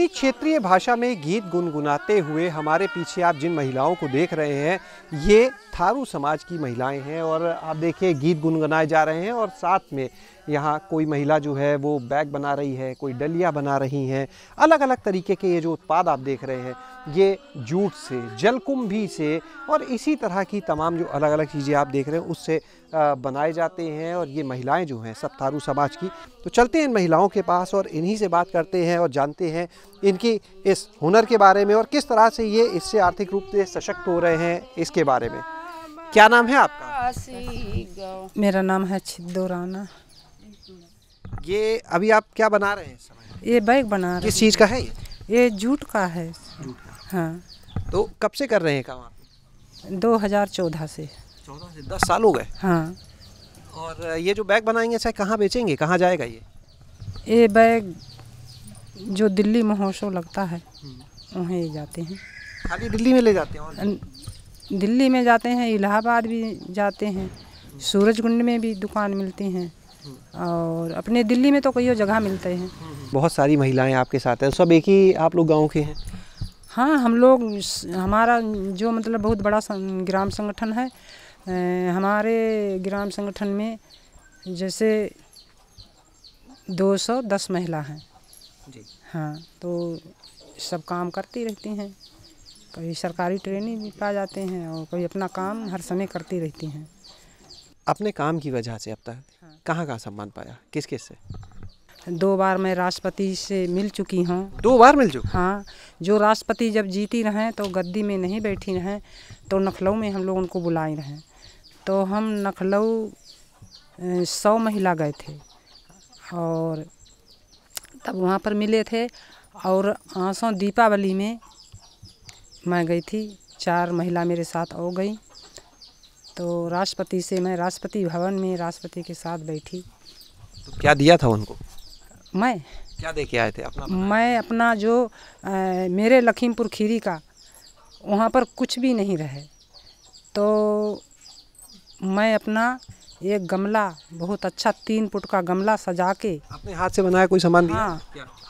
अपनी क्षेत्रीय भाषा में गीत गुनगुनाते हुए हमारे पीछे आप जिन महिलाओं को देख रहे हैं ये थारू समाज की महिलाएं हैं और आप देखिए गीत गुनगुनाए जा रहे हैं और साथ में यहाँ कोई महिला जो है वो बैग बना रही है कोई डलिया बना रही हैं अलग अलग तरीके के ये जो उत्पाद आप देख रहे हैं ये जूट से जलकुंभी से और इसी तरह की तमाम जो अलग अलग चीज़ें आप देख रहे हैं उससे बनाए जाते हैं और ये महिलाएं जो हैं थारू समाज की तो चलते हैं इन महिलाओं के पास और इन्हीं से बात करते हैं और जानते हैं इनकी इस हुनर के बारे में और किस तरह से ये इससे आर्थिक रूप से सशक्त हो रहे हैं इसके बारे में क्या नाम है आपका मेरा नाम है छिद्दो राना ये अभी आप क्या बना रहे हैं समय ये बैग बना रहे किस चीज़ का है ये ये जूट का है जूट का हाँ तो कब से कर रहे हैं काम आप दो हज़ार चौदह से चौदह से दस साल हो गए हाँ और ये जो बैग बनाएंगे सर कहाँ बेचेंगे कहाँ जाएगा ये ये बैग जो दिल्ली महोत्सव लगता है वहीं जाते हैं खाली दिल्ली में ले जाते हैं दिल्ली में जाते हैं इलाहाबाद भी जाते हैं हम्म। सूरजकुंड में भी दुकान मिलती हैं और अपने दिल्ली में तो कई जगह मिलते हैं बहुत सारी महिलाएं आपके साथ हैं सब एक ही आप लोग गाँव के हैं हाँ हम लोग हमारा जो मतलब बहुत बड़ा ग्राम संगठन है हमारे ग्राम संगठन में जैसे 210 महिला हैं जी हाँ तो सब काम करती रहती हैं कभी सरकारी ट्रेनिंग भी पा जाते हैं और कभी अपना काम हर समय करती रहती हैं अपने काम की वजह से अब तक हाँ। कहाँ कहाँ सम्मान पाया किस किस से दो बार मैं राष्ट्रपति से मिल चुकी हूँ दो बार मिल चुकी हाँ जो राष्ट्रपति जब जीती रहें तो गद्दी में नहीं बैठी रहें तो नखलऊ में हम लोग उनको बुलाए रहें तो हम नखलऊ सौ महिला गए थे और तब वहाँ पर मिले थे और आसों दीपावली में मैं गई थी चार महिला मेरे साथ और गई तो राष्ट्रपति से मैं राष्ट्रपति भवन में राष्ट्रपति के साथ बैठी तो क्या दिया था उनको मैं क्या दे के आए थे अपना मैं अपना जो आ, मेरे लखीमपुर खीरी का वहाँ पर कुछ भी नहीं रहे तो मैं अपना एक गमला बहुत अच्छा तीन फुट का गमला सजा के अपने हाथ से बनाया कोई सामान हाँ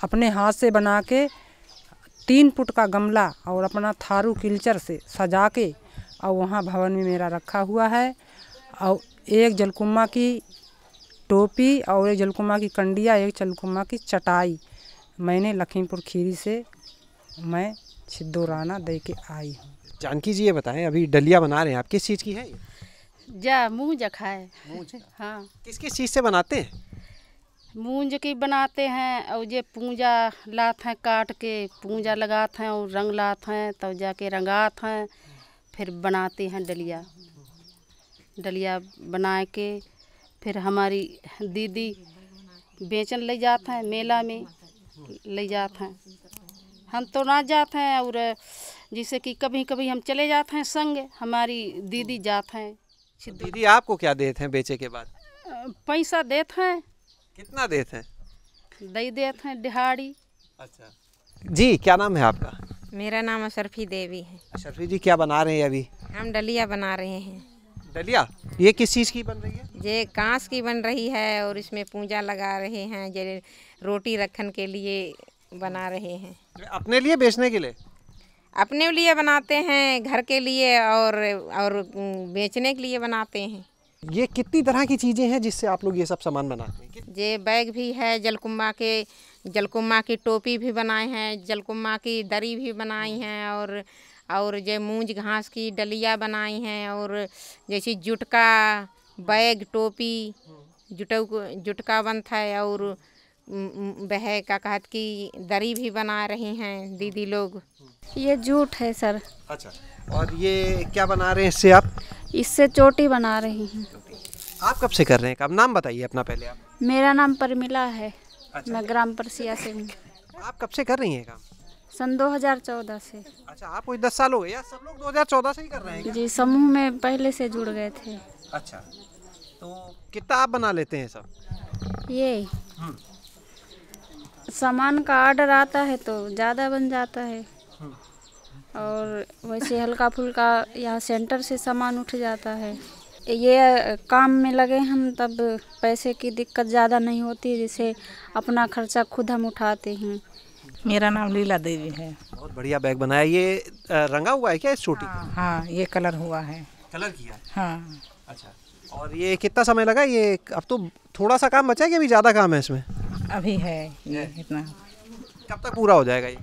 अपने हाथ से बना के तीन फुट का गमला और अपना थारू किल्चर से सजा के और वहाँ भवन में मेरा रखा हुआ है और एक जलकुम्मा की टोपी और एक जलकुम्मा की कंडिया एक जलकुम्मा की चटाई मैंने लखीमपुर खीरी से मैं सिद्धू राना दे के आई हूँ जानकी जी ये बताएं अभी डलिया बना रहे हैं आप किस चीज़ की है जा मूंज खाए हाँ किस किस चीज़ से बनाते हैं मूंज की बनाते हैं और जे पूजा लाते हैं काट के पूजा लगाते हैं और रंग लाते हैं तब तो जाके रंगात हैं फिर बनाते हैं डलिया डलिया बना के फिर हमारी दीदी बेचन ले जाते हैं मेला में ले जाते हैं हम तो ना जाते हैं और जैसे कि कभी कभी हम चले जाते हैं संग हमारी दीदी जाते हैं तो दीदी आपको क्या देते हैं बेचे के बाद पैसा देते हैं कितना देते हैं दे देते हैं दिहाड़ी अच्छा जी क्या नाम है आपका मेरा नाम अशरफी देवी है अशरफी जी क्या बना रहे हैं अभी हम डलिया बना रहे हैं डलिया ये किस चीज़ की बन रही है ये कांस की बन रही है और इसमें पूजा लगा रहे हैं ये रोटी रखन के लिए बना रहे हैं अपने लिए बेचने के लिए अपने लिए बनाते हैं घर के लिए और और बेचने के लिए बनाते हैं ये कितनी तरह की चीज़ें हैं जिससे आप लोग ये सब सामान बनाते हैं ये बैग भी है जलकुम्बा के जलकुम्मा की टोपी भी बनाए हैं जलकुम्मा की दरी भी बनाई हैं और और जो मूंज घास की डलिया बनाई हैं और जैसे जुटका बैग टोपी जुट जुटका बनता है और वह का कहत की दरी भी बना रही हैं दीदी लोग ये जूट है सर अच्छा और ये क्या बना रहे हैं इससे आप इससे चोटी बना रही हैं आप कब से कर रहे हैं कब नाम बताइए अपना पहले आप मेरा नाम परमिला है अच्छा, मैं ग्राम परसिया से हूँ आप कब से कर रही हैं काम सन 2014 से अच्छा कोई दस साल हो गए या सब लोग 2014 से ही कर रहे हैं क्या? जी समूह में पहले से जुड़ गए थे अच्छा तो कितना आप बना लेते हैं सब ये हम्म। सामान का ऑर्डर आता है तो ज़्यादा बन जाता है हम्म। और वैसे हल्का फुल्का यहाँ सेंटर से सामान उठ जाता है ये काम में लगे हम तब पैसे की दिक्कत ज़्यादा नहीं होती जिसे अपना खर्चा खुद हम उठाते हैं मेरा नाम लीला देवी है बहुत बढ़िया बैग बनाया ये रंगा हुआ है क्या इस छोटी हाँ, हाँ ये कलर हुआ है कलर किया हाँ अच्छा और ये कितना समय लगा ये अब तो थोड़ा सा काम बचा है कि अभी ज़्यादा काम है इसमें अभी है ये इतना कब तक पूरा हो जाएगा ये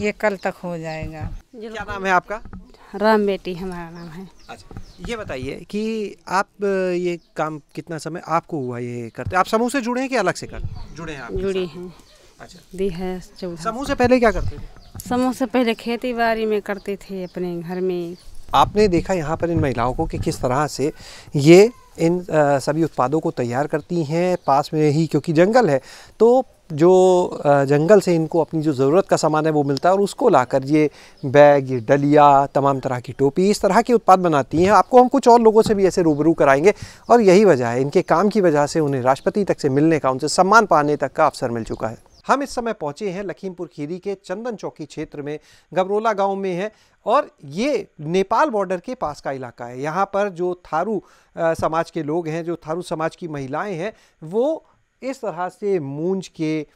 ये कल तक हो जाएगा क्या नाम है आपका राम बेटी हमारा नाम है अच्छा ये बताइए कि आप ये काम कितना समय आपको हुआ ये करते आप समूह से जुड़े हैं कि अलग से करते जुड़े हैं जुड़े हैं अच्छा दी है समूह से पहले क्या करते थे समूह से पहले खेती बाड़ी में करते थे अपने घर में आपने देखा यहाँ पर इन महिलाओं को कि किस तरह से ये इन आ, सभी उत्पादों को तैयार करती हैं पास में ही क्योंकि जंगल है तो जो जंगल से इनको अपनी जो ज़रूरत का सामान है वो मिलता है और उसको लाकर ये बैग ये डलिया तमाम तरह की टोपी इस तरह के उत्पाद बनाती हैं आपको हम कुछ और लोगों से भी ऐसे रूबरू कराएंगे और यही वजह है इनके काम की वजह से उन्हें राष्ट्रपति तक से मिलने का उनसे सम्मान पाने तक का अवसर मिल चुका है हम इस समय पहुँचे हैं लखीमपुर खीरी के चंदन चौकी क्षेत्र में गबरोला गाँव में है और ये नेपाल बॉर्डर के पास का इलाका है यहाँ पर जो थारू समाज के लोग हैं जो थारू समाज की महिलाएँ हैं वो इस तरह से मूंज के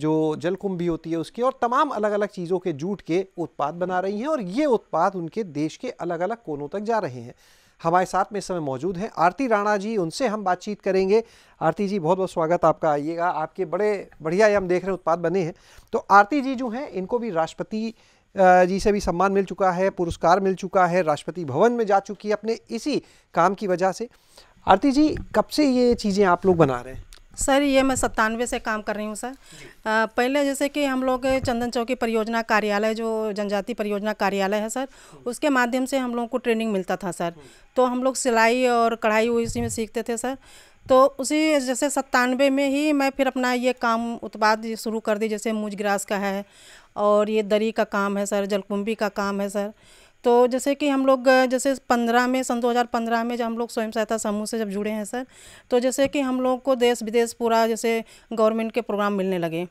जो जलकुंभी होती है उसके और तमाम अलग अलग चीज़ों के जूट के उत्पाद बना रही हैं और ये उत्पाद उनके देश के अलग अलग कोनों तक जा रहे हैं हमारे साथ में इस समय मौजूद हैं आरती राणा जी उनसे हम बातचीत करेंगे आरती जी बहुत बहुत स्वागत आपका आइएगा आपके बड़े बढ़िया हम देख रहे हैं उत्पाद बने हैं तो आरती जी जो हैं इनको भी राष्ट्रपति जी से भी सम्मान मिल चुका है पुरस्कार मिल चुका है राष्ट्रपति भवन में जा चुकी है अपने इसी काम की वजह से आरती जी कब से ये चीज़ें आप लोग बना रहे हैं सर ये मैं सत्तानवे से काम कर रही हूँ सर पहले जैसे कि हम लोग चंदन चौकी परियोजना कार्यालय जो जनजाति परियोजना कार्यालय है सर उसके माध्यम से हम लोगों को ट्रेनिंग मिलता था सर तो हम लोग सिलाई और कढ़ाई उसी में सीखते थे सर तो उसी जैसे सत्तानवे में ही मैं फिर अपना ये काम उत्पाद शुरू कर दी जैसे मूज ग्रास का है और ये दरी का काम है सर जलकुंभी का काम है सर तो जैसे कि हम लोग जैसे पंद्रह में सन दो हज़ार पंद्रह में जब हम लोग स्वयं सहायता समूह से जब जुड़े हैं सर तो जैसे कि हम लोग को देश विदेश पूरा जैसे गवर्नमेंट के प्रोग्राम मिलने लगे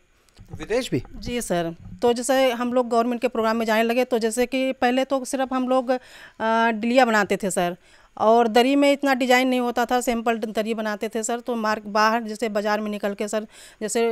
विदेश भी जी सर तो जैसे हम लोग गवर्नमेंट के प्रोग्राम में जाने लगे तो जैसे कि पहले तो सिर्फ हम लोग डिलिया बनाते थे सर और दरी में इतना डिजाइन नहीं होता था सिंपल दरी बनाते थे सर तो मार्क बाहर जैसे बाज़ार में निकल के सर जैसे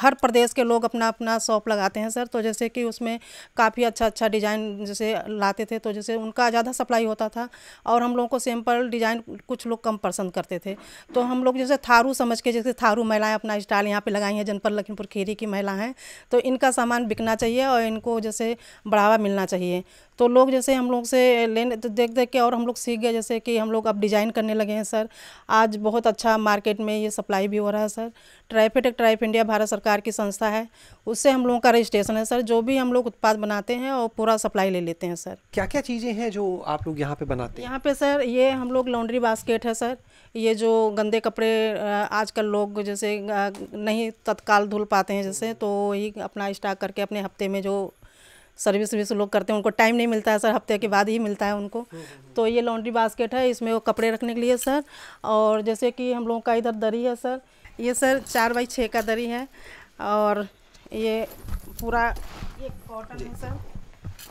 हर प्रदेश के लोग अपना अपना शॉप लगाते हैं सर तो जैसे कि उसमें काफ़ी अच्छा अच्छा डिज़ाइन जैसे लाते थे तो जैसे उनका ज़्यादा सप्लाई होता था और हम लोगों को सिंपल डिज़ाइन कुछ लोग कम पसंद करते थे तो हम लोग जैसे थारू समझ के जैसे थारू महिलाएँ अपना स्टाइल यहाँ पर लगाई हैं जनपद लखीमपुर खीरी की महिला हैं तो इनका सामान बिकना चाहिए और इनको जैसे बढ़ावा मिलना चाहिए तो लोग जैसे हम लोग से लेने तो देख देख के और हम लोग सीख गए जैसे कि हम लोग अब डिज़ाइन करने लगे हैं सर आज बहुत अच्छा मार्केट में ये सप्लाई भी हो रहा है सर एक ट्राइफ इंडिया भारत सरकार की संस्था है उससे हम लोगों का रजिस्ट्रेशन है सर जो भी हम लोग उत्पाद बनाते हैं और पूरा सप्लाई ले लेते हैं सर क्या क्या चीज़ें हैं जो आप लोग यहाँ पर बनाते हैं यहाँ पर सर ये हम लोग लॉन्ड्री बास्केट है सर ये जो गंदे कपड़े आजकल लोग जैसे नहीं तत्काल धुल पाते हैं जैसे तो ही अपना स्टॉक करके अपने हफ्ते में जो सर्विस वर्विस लोग करते हैं उनको टाइम नहीं मिलता है सर हफ्ते के बाद ही मिलता है उनको तो ये लॉन्ड्री बास्केट है इसमें वो कपड़े रखने के लिए सर और जैसे कि हम लोगों का इधर दरी है सर ये सर चार बाई छः का दरी है और ये पूरा ये कॉटन है सर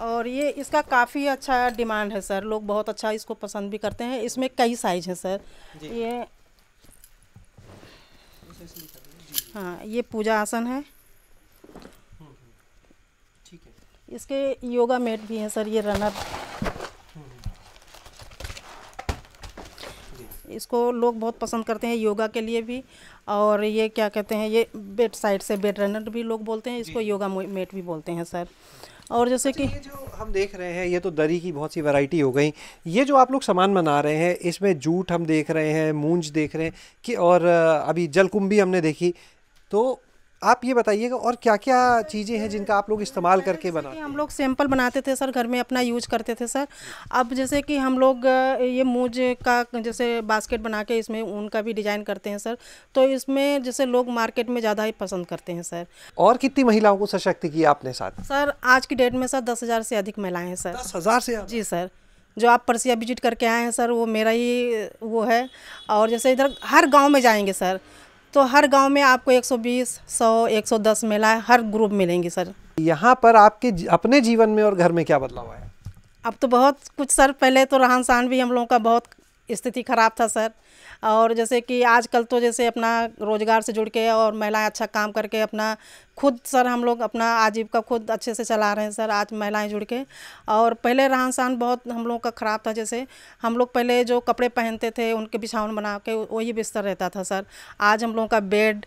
और ये इसका काफ़ी अच्छा डिमांड है सर लोग बहुत अच्छा इसको पसंद भी करते हैं इसमें कई साइज हैं सर ये हाँ ये पूजा आसन है इसके योगा मैट भी हैं सर ये रनर इसको लोग बहुत पसंद करते हैं योगा के लिए भी और ये क्या कहते हैं ये बेड साइड से बेड रनर भी लोग बोलते हैं इसको योगा मैट भी बोलते हैं सर और जैसे कि अच्छा, जो हम देख रहे हैं ये तो दरी की बहुत सी वैरायटी हो गई ये जो आप लोग सामान बना रहे हैं इसमें जूट हम देख रहे हैं मूंज देख रहे हैं कि और अभी जलकुंभी हमने देखी तो आप ये बताइएगा और क्या क्या चीज़ें हैं जिनका आप लोग इस्तेमाल करके बनाते हम लोग सैम्पल बनाते थे सर घर में अपना यूज करते थे सर अब जैसे कि हम लोग ये मूज का जैसे बास्केट बना के इसमें ऊन का भी डिज़ाइन करते हैं सर तो इसमें जैसे लोग मार्केट में ज़्यादा ही पसंद करते हैं सर और कितनी महिलाओं को सशक्त किया आपने साथ सर आज की डेट में सर दस हज़ार से अधिक महिलाएं हैं सर दस हज़ार से जी सर जो आप परसिया विजिट करके आए हैं सर वो मेरा ही वो है और जैसे इधर हर गाँव में जाएंगे सर तो हर गांव में आपको 120, 100, 110 मेला है हर ग्रुप मिलेंगी सर यहाँ पर आपके अपने जीवन में और घर में क्या बदलाव आया अब तो बहुत कुछ सर पहले तो रहन सहन भी हम लोगों का बहुत स्थिति ख़राब था सर और जैसे कि आजकल तो जैसे अपना रोज़गार से जुड़ के और महिलाएं अच्छा काम करके अपना खुद सर हम लोग अपना आजीविका खुद अच्छे से चला रहे हैं सर आज महिलाएं जुड़ के और पहले रहन सहन बहुत हम लोगों का ख़राब था जैसे हम लोग पहले जो कपड़े पहनते थे उनके बिछावन बना के वही बिस्तर रहता था सर आज हम लोगों का बेड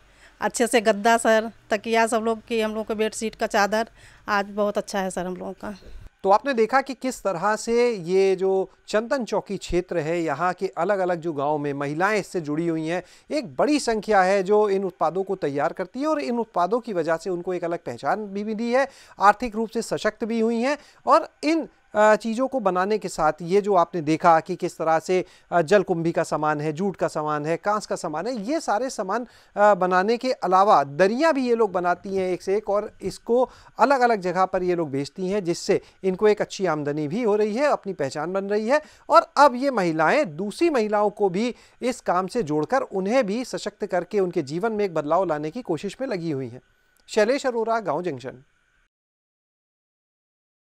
अच्छे से गद्दा सर तकिया सब लोग की हम लोगों के बेड शीट का चादर आज बहुत अच्छा है सर हम लोगों का तो आपने देखा कि किस तरह से ये जो चंदन चौकी क्षेत्र है यहाँ के अलग अलग जो गांव में महिलाएं इससे जुड़ी हुई हैं एक बड़ी संख्या है जो इन उत्पादों को तैयार करती है और इन उत्पादों की वजह से उनको एक अलग पहचान भी मिली है आर्थिक रूप से सशक्त भी हुई हैं और इन चीज़ों को बनाने के साथ ये जो आपने देखा कि किस तरह से जल कुंभी का सामान है जूट का सामान है कांस का सामान है ये सारे सामान बनाने के अलावा दरियाँ भी ये लोग बनाती हैं एक से एक और इसको अलग अलग जगह पर ये लोग बेचती हैं जिससे इनको एक अच्छी आमदनी भी हो रही है अपनी पहचान बन रही है और अब ये महिलाएँ दूसरी महिलाओं को भी इस काम से जोड़कर उन्हें भी सशक्त करके उनके जीवन में एक बदलाव लाने की कोशिश में लगी हुई हैं शैलेश अरोरा गाँव जंक्शन